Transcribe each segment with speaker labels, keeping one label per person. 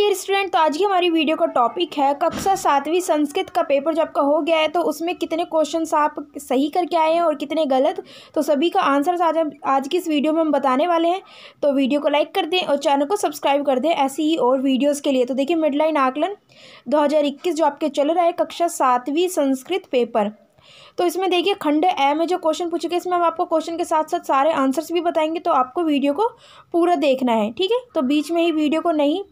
Speaker 1: dear student तो आज की हमारी वीडियो का टॉपिक है कक्षा सातवीं संस्कृत का पेपर जब आपका हो गया है तो उसमें कितने क्वेश्चन आप सही करके आए हैं और कितने गलत तो सभी का आंसर आज हम आज की इस वीडियो में हम बताने वाले हैं तो वीडियो को लाइक कर दें और चैनल को सब्सक्राइब कर दें ऐसी ही और वीडियोज़ के लिए तो देखिए मिड लाइन आकलन दो जो आपके चल रहा है कक्षा सातवीं संस्कृत पेपर तो इसमें देखिए खंड ए में जो क्वेश्चन पूछे गए इसमें हम आपको क्वेश्चन के साथ साथ सारे आंसर्स भी बताएंगे तो आपको वीडियो को पूरा देखना है ठीक है तो बीच में ही वीडियो को नहीं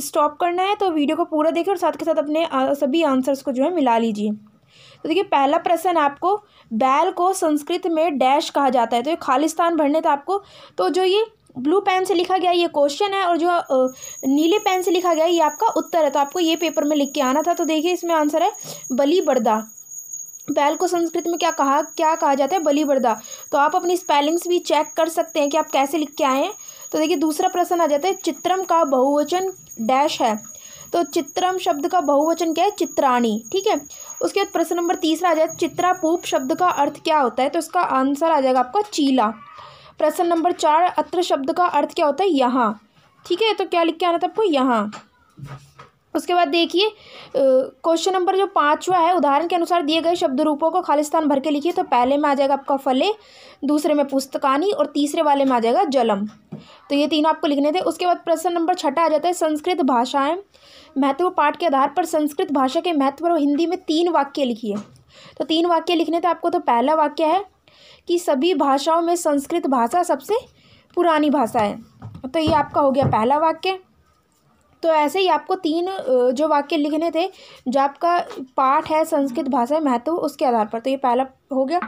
Speaker 1: स्टॉप करना है तो वीडियो को पूरा देखिए और साथ के साथ अपने सभी आंसर्स को जो है मिला लीजिए तो देखिए पहला प्रश्न आपको बैल को संस्कृत में डैश कहा जाता है तो ये खालिस्तान भरने था आपको तो जो ये ब्लू पेन से लिखा गया ये क्वेश्चन है और जो नीले पेन से लिखा गया ये आपका उत्तर है तो आपको ये पेपर में लिख के आना था तो देखिए इसमें आंसर है बली बर्दा बैल को संस्कृत में क्या कहा क्या कहा जाता है बली बर्दा तो आप अपनी स्पेलिंग्स भी चेक कर सकते हैं कि आप कैसे लिख के आए हैं तो देखिए दूसरा प्रश्न आ जाता है चित्रम का बहुवचन डैश है तो चित्रम शब्द का बहुवचन क्या है चित्राणी ठीक है उसके बाद प्रश्न नंबर तीसरा आ है चित्रापूप शब्द का अर्थ क्या होता है तो इसका आंसर आ जाएगा आपका चीला प्रश्न नंबर चार अत्र शब्द का अर्थ क्या होता है यहाँ ठीक है तो क्या लिख के आना था आपको यहाँ उसके बाद देखिए क्वेश्चन नंबर जो पाँचवा है उदाहरण के अनुसार दिए गए शब्द रूपों को खालिस्तान भर के लिखिए तो पहले में आ जाएगा आपका फले दूसरे में पुस्तकानी और तीसरे वाले में आ जाएगा जलम तो ये तीनों आपको लिखने थे उसके बाद प्रश्न नंबर छठा आ जाता है संस्कृत भाषाएं महत्व पाठ के आधार पर संस्कृत भाषा के महत्व और हिंदी में तीन वाक्य लिखिए तो तीन वाक्य लिखने थे आपको तो पहला वाक्य है कि सभी भाषाओं में संस्कृत भाषा सबसे पुरानी भाषा है तो ये आपका हो गया पहला वाक्य तो ऐसे ही आपको तीन जो वाक्य लिखने थे जो आपका पाठ है संस्कृत भाषा महत्व उसके आधार पर तो ये पहला हो गया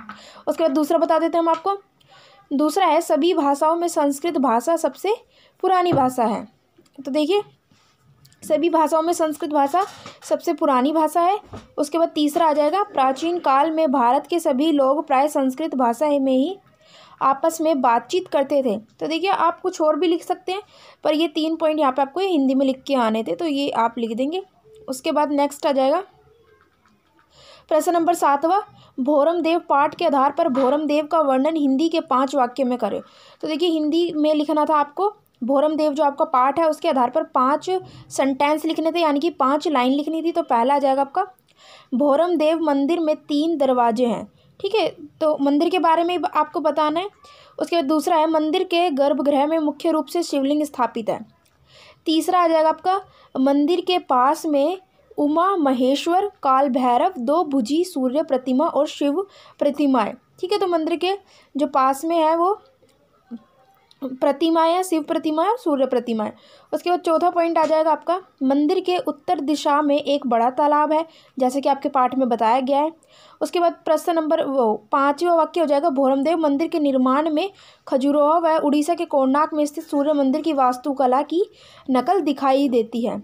Speaker 1: उसके बाद दूसरा बता देते हैं हम आपको दूसरा है सभी भाषाओं में संस्कृत भाषा सबसे पुरानी भाषा है तो देखिए सभी भाषाओं में संस्कृत भाषा सबसे पुरानी भाषा है उसके बाद तीसरा आ जाएगा प्राचीन काल में भारत के सभी लोग प्राय संस्कृत भाषा में ही आपस में बातचीत करते थे तो देखिए आप कुछ और भी लिख सकते हैं पर ये तीन पॉइंट यहाँ पे आपको हिंदी में लिख के आने थे तो ये आप लिख देंगे उसके बाद नेक्स्ट आ जाएगा प्रश्न नंबर सातवा भोरमदेव पाठ के आधार पर भोरम देव का वर्णन हिंदी के पाँच वाक्य में करें तो देखिए हिंदी में लिखना था आपको भोरम देव जो आपका पाठ है उसके आधार पर पांच सेंटेंस लिखने थे यानी कि पांच लाइन लिखनी थी तो पहला आ जाएगा आपका भोरम देव मंदिर में तीन दरवाजे हैं ठीक है तो मंदिर के बारे में आपको बताना है उसके बाद दूसरा है मंदिर के गर्भगृह में मुख्य रूप से शिवलिंग स्थापित है तीसरा आ जाएगा आपका मंदिर के पास में उमा महेश्वर काल भैरव दो भुजी सूर्य प्रतिमा और शिव प्रतिमाएं ठीक है तो मंदिर के जो पास में है वो प्रतिमाएं शिव प्रतिमा और सूर्य प्रतिमाएं उसके बाद चौथा पॉइंट आ जाएगा आपका मंदिर के उत्तर दिशा में एक बड़ा तालाब है जैसे कि आपके पाठ में बताया गया है उसके बाद प्रश्न नंबर वो पाँचवा वाक्य हो जाएगा भोरमदेव मंदिर के निर्माण में खजुरोह व उड़ीसा के कोणनाक में स्थित सूर्य मंदिर की वास्तुकला की नकल दिखाई देती है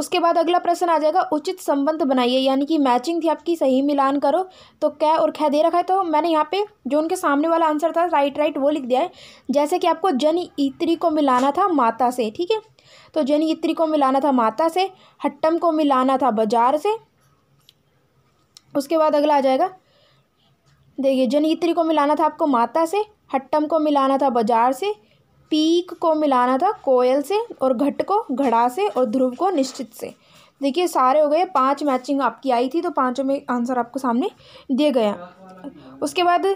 Speaker 1: उसके बाद अगला प्रश्न आ जाएगा उचित संबंध बनाइए यानी कि मैचिंग थी आपकी सही मिलान करो तो कै और ख दे रखा है तो मैंने यहाँ पे जो उनके सामने वाला आंसर था राइट राइट वो लिख दिया है जैसे कि आपको जन इत्री को मिलाना था माता से ठीक है तो जन इत्री को मिलाना था माता से हट्टम को मिलाना था बाजार से उसके बाद अगला आ जाएगा देखिए जन इत्री को मिलाना था आपको माता से हट्टम को मिलाना था बाजार से पीक को मिलाना था कोयल से और घट को घड़ा से और ध्रुव को निश्चित से देखिए सारे हो गए पांच मैचिंग आपकी आई थी तो पांचों में आंसर आपको सामने दिए गया उसके बाद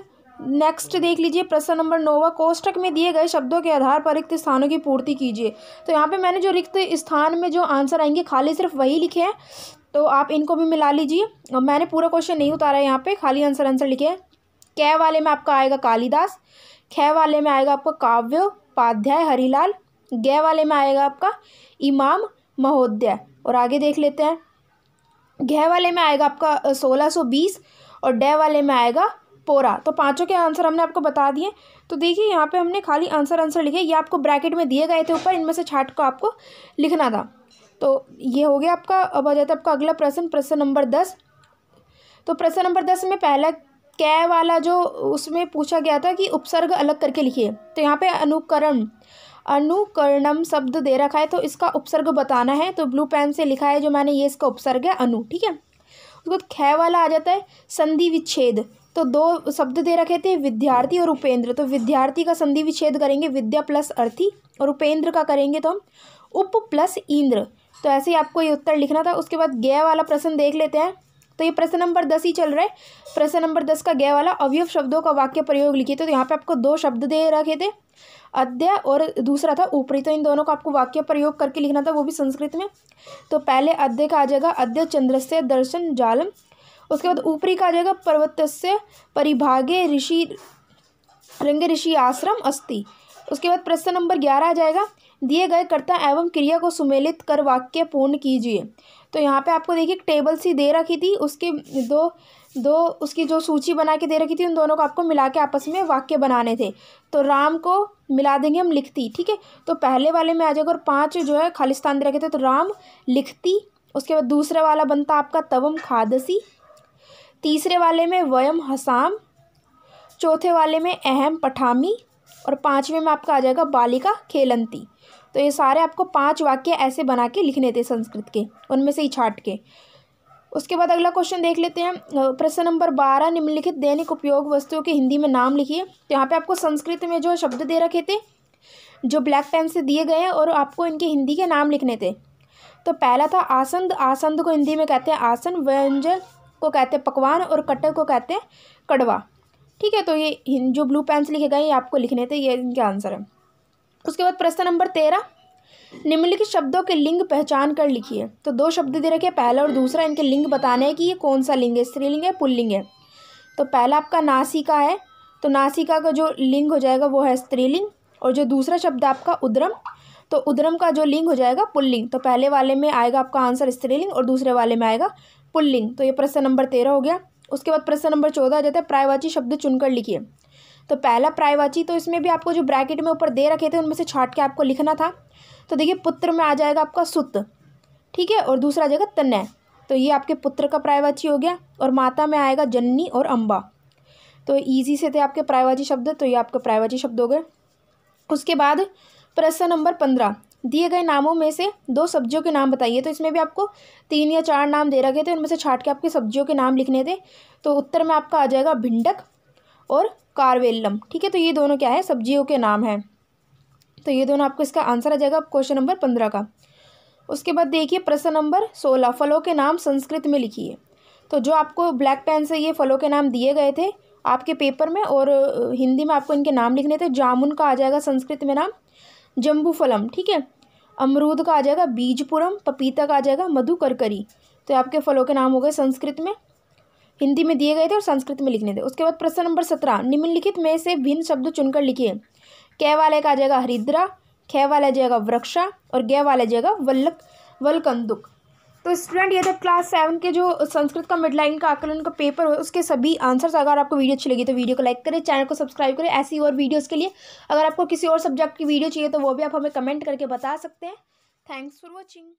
Speaker 1: नेक्स्ट देख लीजिए प्रश्न नंबर नोवा कोष्टक में दिए गए शब्दों के आधार पर रिक्त स्थानों की पूर्ति कीजिए तो यहाँ पे मैंने जो रिक्त स्थान में जो आंसर आएंगे खाली सिर्फ वही लिखे हैं तो आप इनको भी मिला लीजिए और मैंने पूरा क्वेश्चन नहीं उतारा है यहाँ पर खाली आंसर आंसर लिखे हैं कै वाले में आपका आएगा कालिदास खै वाले में आएगा आपका काव्य उपाध्याय हरिलाल गे वाले में आएगा आपका इमाम महोदय और आगे देख लेते हैं घह वाले में आएगा आपका सोलह सौ बीस और डे वाले में आएगा पोरा तो पांचों के आंसर हमने आपको बता दिए तो देखिए यहाँ पे हमने खाली आंसर आंसर लिखे ये आपको ब्रैकेट में दिए गए थे ऊपर इनमें से छाट को आपको लिखना था तो ये हो गया आपका अब आ जाता है आपका अगला प्रश्न प्रश्न नंबर दस तो प्रश्न नंबर दस में पहला कै वाला जो उसमें पूछा गया था कि उपसर्ग अलग करके लिखिए तो यहाँ पे अनुकरण अनुकरणम शब्द दे रखा है तो इसका उपसर्ग बताना है तो ब्लू पेन से लिखा है जो मैंने ये इसका उपसर्ग है अनु ठीक है उसके बाद खै वाला आ जाता है संधि विच्छेद तो दो शब्द दे रखे थे विद्यार्थी और उपेंद्र तो विद्यार्थी का संधि विच्छेद करेंगे विद्या प्लस अर्थी और उपेंद्र का करेंगे तो हम उप प्लस इंद्र तो ऐसे ही आपको ये उत्तर लिखना था उसके बाद गय वाला प्रश्न देख लेते हैं तो ये प्रश्न नंबर दस ही चल रहा है प्रश्न नंबर दस का गया वाला अवयव शब्दों का वाक्य प्रयोग लिखिए तो यहाँ पे आपको दो शब्द दे रखे थे अध्यय और दूसरा था ऊपरी तो इन दोनों का आपको वाक्य प्रयोग करके लिखना था वो भी संस्कृत में तो पहले अध्यय का आ जाएगा अध्यय चंद्र से दर्शन जालम उसके बाद ऊपरी का आ जाएगा पर्वत से परिभागे ऋषि रंग ऋषि आश्रम अस्थि उसके बाद प्रश्न नंबर ग्यारह आ जाएगा दिए गए कर्ता एवं क्रिया को सुमेलित कर वाक्य पूर्ण कीजिए तो यहाँ पे आपको देखिए टेबल सी दे रखी थी उसके दो दो उसकी जो सूची बना के दे रखी थी उन दोनों को आपको मिला के आपस में वाक्य बनाने थे तो राम को मिला देंगे हम लिखती ठीक है तो पहले वाले में आ जाएगा और पाँच जो है खालिस्तान दे रखे थे तो राम लिखती उसके बाद दूसरे वाला बनता आपका तवम खादसी तीसरे वाले में वयम हसाम चौथे वाले में अहम पठामी और पाँचवें में आपका आ जाएगा बालिका खेलंती तो ये सारे आपको पाँच वाक्य ऐसे बना के लिखने थे संस्कृत के उनमें से ही छाट के उसके बाद अगला क्वेश्चन देख लेते हैं प्रश्न नंबर बारह निम्नलिखित दैनिक उपयोग वस्तुओं के हिंदी में नाम लिखिए तो यहाँ पे आपको संस्कृत में जो शब्द दे रखे थे जो ब्लैक पेन से दिए गए और आपको इनके हिंदी के नाम लिखने थे तो पहला था आसंद आसंद को हिंदी में कहते हैं आसन व्यंजन को कहते हैं पकवान और कटक को कहते हैं कड़वा ठीक है तो ये जो ब्लू पेन से लिखे गए ये आपको लिखने थे ये इनके आंसर है उसके बाद प्रश्न नंबर तेरह निम्नलिखित शब्दों के लिंग पहचान कर लिखिए तो दो शब्द दे रखे पहला और दूसरा इनके लिंग बताने हैं कि ये कौन सा लिंग है स्त्रीलिंग है पुल्लिंग है तो पहला आपका नासिका है तो नासिका का जो लिंग हो जाएगा वो है स्त्रीलिंग और जो दूसरा शब्द आपका उद्रम तो उद्रम का जो लिंग हो जाएगा पुल्लिंग तो पहले वाले में आएगा आपका आंसर स्त्रीलिंग और दूसरे वाले में आएगा पुल्लिंग तो ये प्रश्न नंबर तेरह हो गया उसके बाद प्रश्न नंबर चौदह आ जाता है प्रायवाची शब्द चुनकर लिखिए तो पहला प्रायवाची तो इसमें भी आपको जो ब्रैकेट में ऊपर दे रखे थे उनमें से छाट के आपको लिखना था तो देखिए पुत्र में आ जाएगा आपका सुत ठीक है और दूसरा आ जाएगा तनय तो ये आपके पुत्र का प्रायवाची हो गया और माता में आएगा जननी और अम्बा तो ईजी से थे आपके प्रायवाची शब्द तो ये आपके प्रायवाची शब्द हो गए उसके बाद प्रश्न नंबर पंद्रह दिए गए नामों में से दो सब्जियों के नाम बताइए तो इसमें भी आपको तीन या चार नाम दे रखे थे उनमें से छाट के आपके सब्जियों के नाम लिखने थे तो उत्तर में आपका आ जाएगा भिंडक और कारवेल्लम ठीक है तो ये दोनों क्या है सब्जियों के नाम हैं तो ये दोनों आपको इसका आंसर आ जाएगा क्वेश्चन नंबर पंद्रह का उसके बाद देखिए प्रश्न नंबर सोलह फलों के नाम संस्कृत में लिखिए तो जो आपको ब्लैक पेन से ये फलों के नाम दिए गए थे आपके पेपर में और हिंदी में आपको इनके नाम लिखने थे जामुन का आ जाएगा संस्कृत में नाम जम्बू फलम ठीक है अमरूद का आ जाएगा बीजपुरम पपीता का आ जाएगा मधु करकरी तो आपके फलों के नाम हो गए संस्कृत में हिंदी में दिए गए थे और संस्कृत में लिखने थे उसके बाद प्रश्न नंबर सत्रह निम्नलिखित में से भिन्न शब्द चुनकर लिखिए कै वाले का आ जाएगा हरिद्रा खै वाला जाएगा वृक्षा और गै वाला जाएगा वल्लक वलकंदुक तो स्टूडेंट ये था क्लास सेवन के जो संस्कृत का मिडलाइन का आकलन का पेपर हो उसके सभी आंसर्स अगर आपको वीडियो अच्छी लगी तो वीडियो को लाइक करें चैनल को सब्सक्राइब करें ऐसी और वीडियोज़ के लिए अगर आपको किसी और सब्जेक्ट की वीडियो चाहिए तो वो भी आप हमें कमेंट करके बता सकते हैं थैंक्स फॉर वॉचिंग